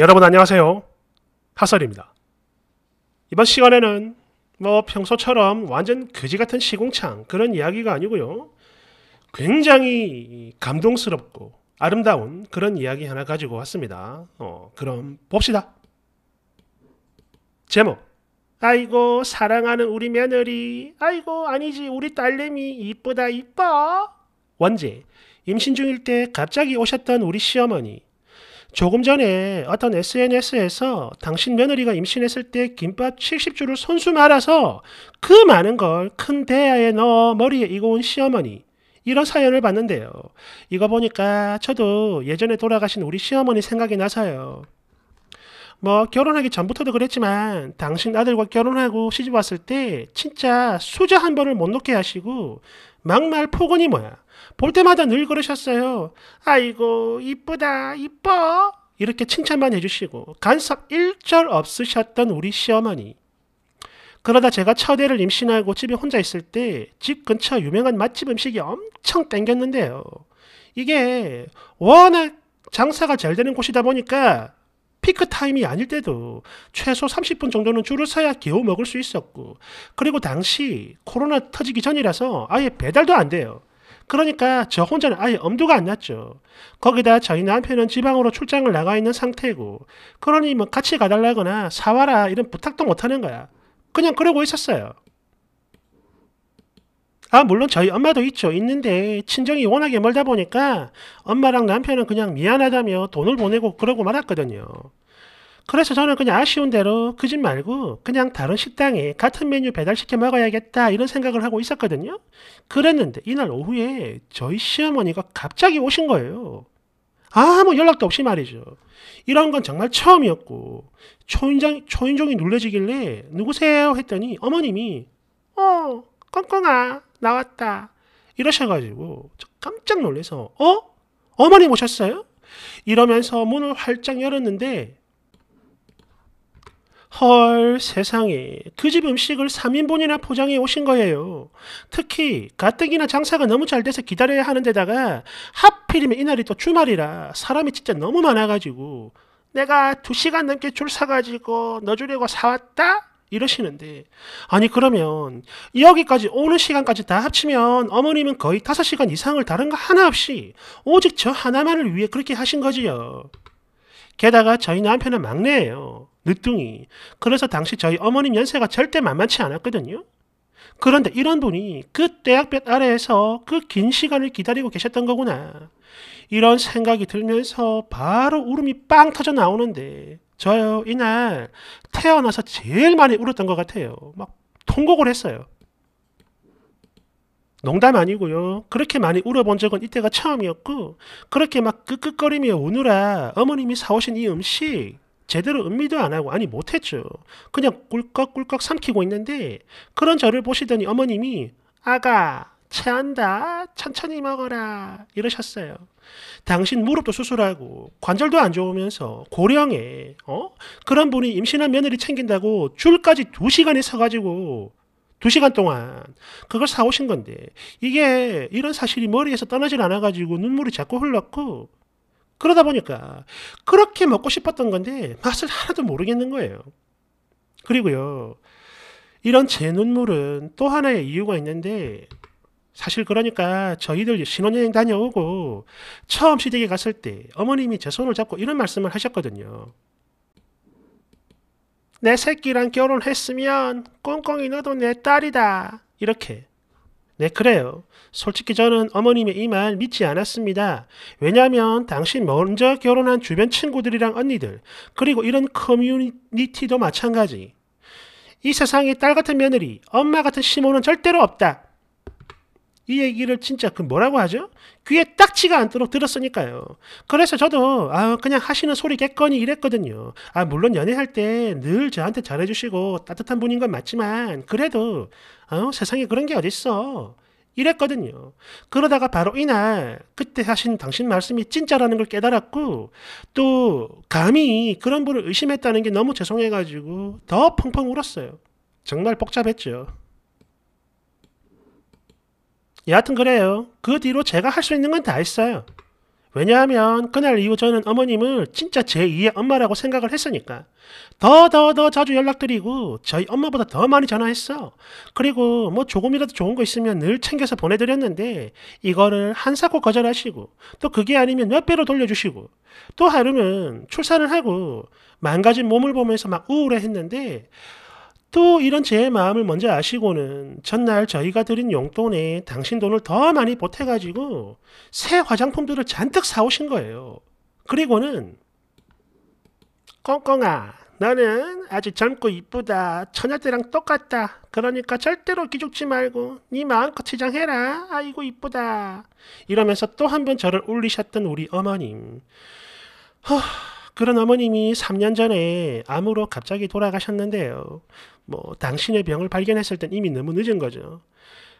여러분 안녕하세요. 하설입니다. 이번 시간에는 뭐 평소처럼 완전 거지 같은 시공창 그런 이야기가 아니고요. 굉장히 감동스럽고 아름다운 그런 이야기 하나 가지고 왔습니다. 어, 그럼 봅시다. 제목. 아이고 사랑하는 우리 며느리. 아이고 아니지 우리 딸내미 이쁘다 이뻐. 원제 임신 중일 때 갑자기 오셨던 우리 시어머니. 조금 전에 어떤 SNS에서 당신 며느리가 임신했을 때 김밥 70줄을 손수 말아서 그 많은 걸 큰 대야에 넣어 머리에 이고 온 시어머니. 이런 사연을 봤는데요. 이거 보니까 저도 예전에 돌아가신 우리 시어머니 생각이 나서요. 뭐 결혼하기 전부터도 그랬지만 당신 아들과 결혼하고 시집 왔을 때 진짜 수저 한 번을 못 놓게 하시고 막말 폭언이 뭐야. 볼 때마다 늘 그러셨어요. 아이고, 이쁘다, 이뻐. 이렇게 칭찬만 해주시고, 간섭 1절 없으셨던 우리 시어머니. 그러다 제가 첫애를 임신하고 집에 혼자 있을 때 집 근처 유명한 맛집 음식이 엄청 땡겼는데요. 이게 워낙 장사가 잘 되는 곳이다 보니까 피크 타임이 아닐 때도 최소 30분 정도는 줄을 서야 겨우 먹을 수 있었고 그리고 당시 코로나 터지기 전이라서 아예 배달도 안 돼요. 그러니까 저 혼자는 아예 엄두가 안 났죠. 거기다 저희 남편은 지방으로 출장을 나가 있는 상태고 그러니 뭐 같이 가달라거나 사와라 이런 부탁도 못하는 거야. 그냥 그러고 있었어요. 아, 물론 저희 엄마도 있죠. 있는데, 친정이 워낙에 멀다 보니까 엄마랑 남편은 그냥 미안하다며 돈을 보내고 그러고 말았거든요. 그래서 저는 그냥 아쉬운 대로 그 집 말고 그냥 다른 식당에 같은 메뉴 배달시켜 먹어야겠다 이런 생각을 하고 있었거든요. 그랬는데 이날 오후에 저희 시어머니가 갑자기 오신 거예요. 아무 연락도 없이 말이죠. 이런 건 정말 처음이었고 초인장, 초인종이 눌러지길래 누구세요? 했더니 어머님이 어 꽁꽁아 나왔다 이러셔가지고 깜짝 놀래서 어? 어머니 오셨어요 이러면서 문을 활짝 열었는데 헐 세상에 그 집 음식을 3인분이나 포장해 오신 거예요. 특히 가뜩이나 장사가 너무 잘 돼서 기다려야 하는데다가 하필이면 이날이 또 주말이라 사람이 진짜 너무 많아가지고 내가 2시간 넘게 줄 서가지고 너 주려고 사왔다? 이러시는데 아니 그러면 여기까지 오는 시간까지 다 합치면 어머님은 거의 5시간 이상을 다른 거 하나 없이 오직 저 하나만을 위해 그렇게 하신 거지요. 게다가 저희 남편은 막내예요. 늦둥이. 그래서 당시 저희 어머님 연세가 절대 만만치 않았거든요. 그런데 이런 분이 그 대학볕 아래에서 그 긴 시간을 기다리고 계셨던 거구나. 이런 생각이 들면서 바로 울음이 빵 터져 나오는데 저요 이날 태어나서 제일 많이 울었던 것 같아요. 막 통곡을 했어요. 농담 아니고요. 그렇게 많이 울어본 적은 이때가 처음이었고 그렇게 막 끄끄거리며 우느라 어머님이 사오신 이 음식 제대로 음미도 안 하고 아니 못했죠. 그냥 꿀꺽꿀꺽 삼키고 있는데 그런 저를 보시더니 어머님이 아가 체한다 천천히 먹어라 이러셨어요. 당신 무릎도 수술하고 관절도 안 좋으면서 고령에 어 그런 분이 임신한 며느리 챙긴다고 줄까지 두 시간에 서가지고 두 시간 동안 그걸 사오신 건데 이게 이런 사실이 머리에서 떠나질 않아가지고 눈물이 자꾸 흘렀고 그러다 보니까 그렇게 먹고 싶었던 건데 맛을 하나도 모르겠는 거예요. 그리고요. 이런 제 눈물은 또 하나의 이유가 있는데 사실 그러니까 저희들 신혼여행 다녀오고 처음 시댁에 갔을 때 어머님이 제 손을 잡고 이런 말씀을 하셨거든요. 내 새끼랑 결혼했으면 꽁꽁이 너도 내 딸이다. 이렇게 네, 그래요. 솔직히 저는 어머님의 이 말 믿지 않았습니다. 왜냐하면 당신 먼저 결혼한 주변 친구들이랑 언니들, 그리고 이런 커뮤니티도 마찬가지. 이 세상에 딸 같은 며느리, 엄마 같은 시모는 절대로 없다. 이 얘기를 진짜 그 뭐라고 하죠? 귀에 딱지가 않도록 들었으니까요. 그래서 저도 아 그냥 하시는 소리겠거니 이랬거든요. 아 물론 연애할 때 늘 저한테 잘해주시고 따뜻한 분인 건 맞지만 그래도 어, 세상에 그런 게 어딨어. 이랬거든요. 그러다가 바로 이날 그때 하신 당신 말씀이 진짜라는 걸 깨달았고 또 감히 그런 분을 의심했다는 게 너무 죄송해가지고 더 펑펑 울었어요. 정말 복잡했죠. 여하튼 그래요. 그 뒤로 제가 할 수 있는 건 다 했어요. 왜냐하면 그날 이후 저는 어머님을 진짜 제2의 엄마라고 생각을 했으니까 더 더 더 자주 연락드리고 저희 엄마보다 더 많이 전화했어. 그리고 뭐 조금이라도 좋은 거 있으면 늘 챙겨서 보내드렸는데 이거를 한사코 거절하시고 또 그게 아니면 몇 배로 돌려주시고 또 하루는 출산을 하고 망가진 몸을 보면서 막 우울해했는데 또 이런 제 마음을 먼저 아시고는 전날 저희가 드린 용돈에 당신 돈을 더 많이 보태가지고 새 화장품들을 잔뜩 사오신 거예요. 그리고는 꽁꽁아 너는 아직 젊고 이쁘다 처녀 때랑 똑같다 그러니까 절대로 기죽지 말고 네 마음껏 치장해라 아이고 이쁘다 이러면서 또 한 번 저를 울리셨던 우리 어머님 허... 그런 어머님이 3년 전에 암으로 갑자기 돌아가셨는데요. 뭐 당신의 병을 발견했을 땐 이미 너무 늦은 거죠.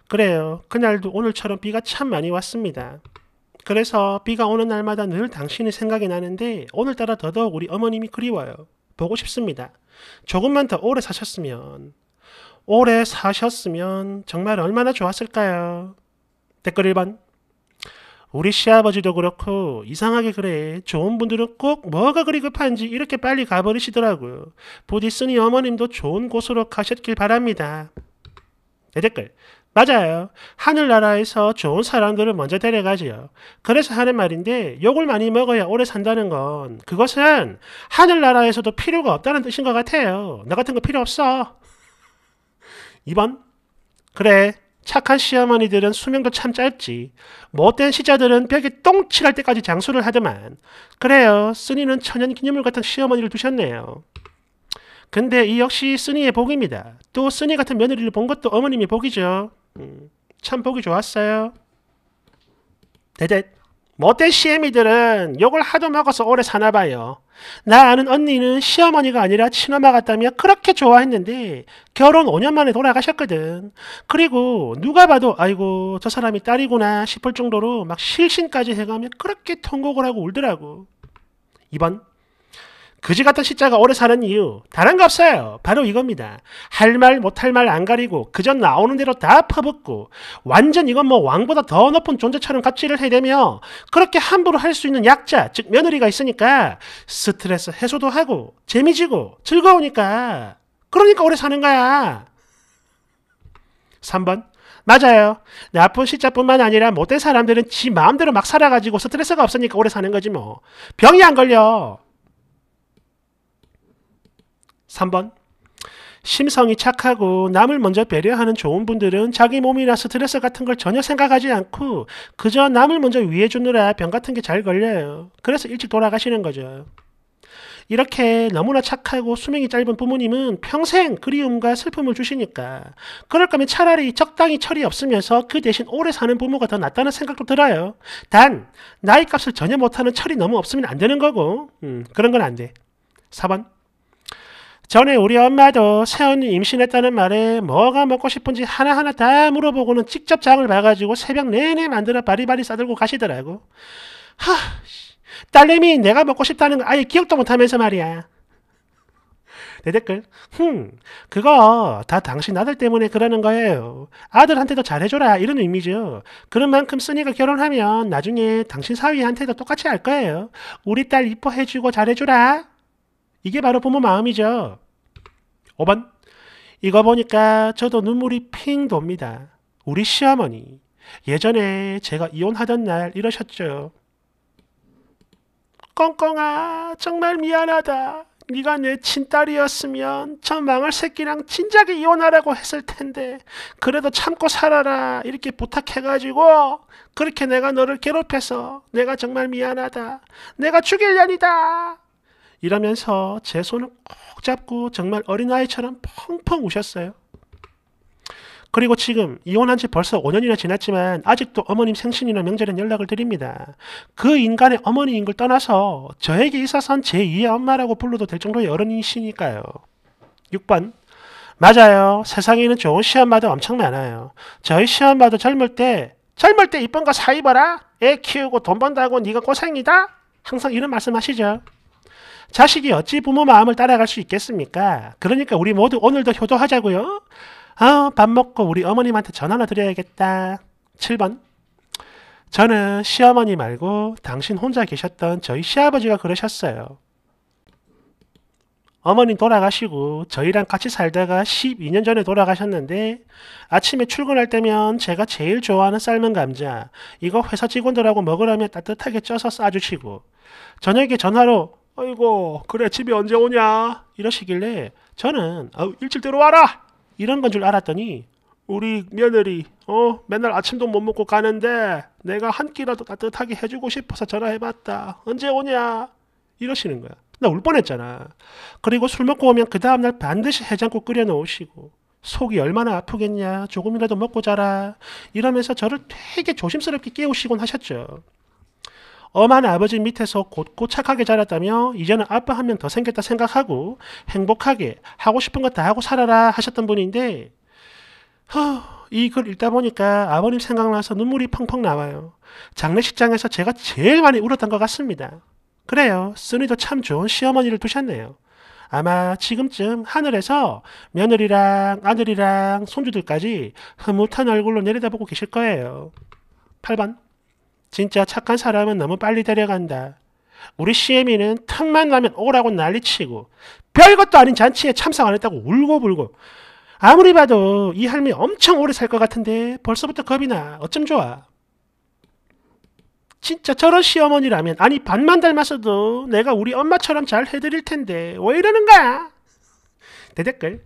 그래요. 그날도 오늘처럼 비가 참 많이 왔습니다. 그래서 비가 오는 날마다 늘 당신이 생각이 나는데 오늘따라 더더욱 우리 어머님이 그리워요. 보고 싶습니다. 조금만 더 오래 사셨으면 오래 사셨으면 정말 얼마나 좋았을까요? 댓글 1번 우리 시아버지도 그렇고 이상하게 그래. 좋은 분들은 꼭 뭐가 그리 급한지 이렇게 빨리 가버리시더라고요. 부디 쓰니 어머님도 좋은 곳으로 가셨길 바랍니다. 내 네 댓글. 맞아요. 하늘나라에서 좋은 사람들을 먼저 데려가지요. 그래서 하는 말인데 욕을 많이 먹어야 오래 산다는 건 그것은 하늘나라에서도 필요가 없다는 뜻인 것 같아요. 나 같은 거 필요 없어. 2번. 그래. 착한 시어머니들은 수명도 참 짧지. 못된 시자들은 벽에 똥칠할 때까지 장수를 하더만. 그래요. 쓰니는 천연 기념물 같은 시어머니를 두셨네요. 근데 이 역시 쓰니의 복입니다. 또 쓰니 같은 며느리를 본 것도 어머님이 복이죠. 음, 참 복이 좋았어요. 대댓. 못된 뭐 시애미들은 욕을 하도 먹어서 오래 사나 봐요. 나 아는 언니는 시어머니가 아니라 친엄마 같다며 그렇게 좋아했는데 결혼 5년 만에 돌아가셨거든. 그리고 누가 봐도 아이고 저 사람이 딸이구나 싶을 정도로 막 실신까지 해가며 그렇게 통곡을 하고 울더라고. 2번 그지 같은 십자가 오래 사는 이유 다른 거 없어요. 바로 이겁니다. 할 말 못할 말 안 가리고 그저 나오는 대로 다 퍼붓고 완전 이건 뭐 왕보다 더 높은 존재처럼 갑질을 해대며 그렇게 함부로 할 수 있는 약자 즉 며느리가 있으니까 스트레스 해소도 하고 재미지고 즐거우니까 그러니까 오래 사는 거야. 3번 맞아요. 나쁜 시자뿐만 아니라 못된 사람들은 지 마음대로 막 살아가지고 스트레스가 없으니까 오래 사는 거지 뭐. 병이 안 걸려. 3번 심성이 착하고 남을 먼저 배려하는 좋은 분들은 자기 몸이나 스트레스 같은 걸 전혀 생각하지 않고 그저 남을 먼저 위해 주느라 병 같은 게 잘 걸려요. 그래서 일찍 돌아가시는 거죠. 이렇게 너무나 착하고 수명이 짧은 부모님은 평생 그리움과 슬픔을 주시니까 그럴 거면 차라리 적당히 철이 없으면서 그 대신 오래 사는 부모가 더 낫다는 생각도 들어요. 단 나이 값을 전혀 못하는 철이 너무 없으면 안 되는 거고 음, 그런 건 안 돼. 4번 전에 우리 엄마도 새언니 임신했다는 말에 뭐가 먹고 싶은지 하나하나 다 물어보고는 직접 장을 봐가지고 새벽 내내 만들어 바리바리 싸들고 가시더라고. 하, 딸내미 내가 먹고 싶다는 거 아예 기억도 못하면서 말이야. 내 댓글, 흠, 그거 다 당신 아들 때문에 그러는 거예요. 아들한테도 잘해줘라 이런 의미죠. 그런 만큼 쓰니까 결혼하면 나중에 당신 사위한테도 똑같이 할 거예요. 우리 딸 이뻐해주고 잘해줘라. 이게 바로 부모 마음이죠. 5번 이거 보니까 저도 눈물이 핑 돕니다. 우리 시어머니 예전에 제가 이혼하던 날 이러셨죠. 꽁꽁아 정말 미안하다. 네가 내 친딸이었으면 저 망할 새끼랑 진작에 이혼하라고 했을 텐데 그래도 참고 살아라 이렇게 부탁해가지고 그렇게 내가 너를 괴롭혀서 내가 정말 미안하다. 내가 죽일 년이다. 이러면서 제 손을 꼭 잡고 정말 어린아이처럼 펑펑 우셨어요. 그리고 지금 이혼한 지 벌써 5년이나 지났지만 아직도 어머님 생신이나 명절엔 연락을 드립니다. 그 인간의 어머니인 걸 떠나서 저에게 있어선 제2의 엄마라고 불러도 될 정도의 어른이시니까요. 6번 맞아요. 세상에는 좋은 시험마다 엄청 많아요. 저희 시험마도 젊을 때 젊을 때 이쁜 거 사입어라. 애 키우고 돈 번다고 네가 고생이다. 항상 이런 말씀하시죠. 자식이 어찌 부모 마음을 따라갈 수 있겠습니까? 그러니까 우리 모두 오늘도 효도하자고요. 아, 밥 먹고 우리 어머님한테 전화나 드려야겠다. 7번. 저는 시어머니 말고 당신 혼자 계셨던 저희 시아버지가 그러셨어요. 어머니 돌아가시고 저희랑 같이 살다가 12년 전에 돌아가셨는데 아침에 출근할 때면 제가 제일 좋아하는 삶은 감자 이거 회사 직원들하고 먹으라며 따뜻하게 쪄서 싸주시고 저녁에 전화로 아이고 그래 집에 언제 오냐 이러시길래 저는 아우 일찍대로 와라 이런 건 줄 알았더니 우리 며느리 어 맨날 아침도 못 먹고 가는데 내가 한 끼라도 따뜻하게 해주고 싶어서 전화해봤다 언제 오냐 이러시는 거야 나 울 뻔했잖아 그리고 술 먹고 오면 그 다음날 반드시 해장국 끓여 놓으시고 속이 얼마나 아프겠냐 조금이라도 먹고 자라 이러면서 저를 되게 조심스럽게 깨우시곤 하셨죠 엄한 아버지 밑에서 곧고 착하게 자랐다며 이제는 아빠 한 명 더 생겼다 생각하고 행복하게 하고 싶은 거 다 하고 살아라 하셨던 분인데 허, 이 글 읽다 보니까 아버님 생각나서 눈물이 펑펑 나와요. 장례식장에서 제가 제일 많이 울었던 것 같습니다. 그래요. 쓰니도 참 좋은 시어머니를 두셨네요. 아마 지금쯤 하늘에서 며느리랑 아들이랑 손주들까지 흐뭇한 얼굴로 내려다보고 계실 거예요. 8번. 진짜 착한 사람은 너무 빨리 데려간다. 우리 시애미는 틈만 나면 오라고 난리치고 별것도 아닌 잔치에 참석 안 했다고 울고불고 아무리 봐도 이 할미 엄청 오래 살 것 같은데 벌써부터 겁이 나. 어쩜 좋아. 진짜 저런 시어머니라면 아니 반만 닮았어도 내가 우리 엄마처럼 잘 해드릴 텐데 왜 이러는 거야? 대댓글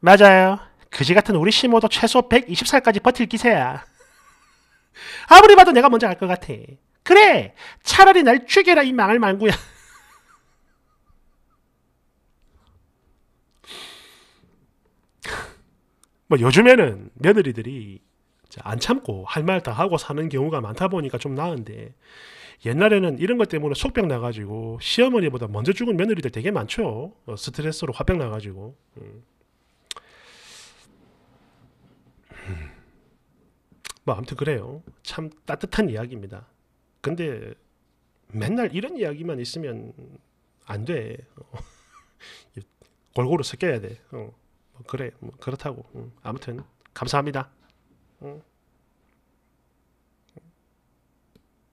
맞아요. 그지 같은 우리 시모도 최소 120살까지 버틸 기세야. 아무리 봐도 내가 먼저 갈것 같아. 그래! 차라리 날 죽여라, 이 망할 망구야. 뭐 요즘에는 며느리들이 안 참고 할 말 다 하고 사는 경우가 많다 보니까 좀 나은데 옛날에는 이런 것 때문에 속병 나가지고 시어머니보다 먼저 죽은 며느리들 되게 많죠. 어, 스트레스로 화병 나가지고. 음. 뭐 아무튼 그래요. 참 따뜻한 이야기입니다. 근데 맨날 이런 이야기만 있으면 안 돼. 골고루 섞여야 돼. 어, 뭐 그래, 뭐 그렇다고. 음, 아무튼 감사합니다. 음.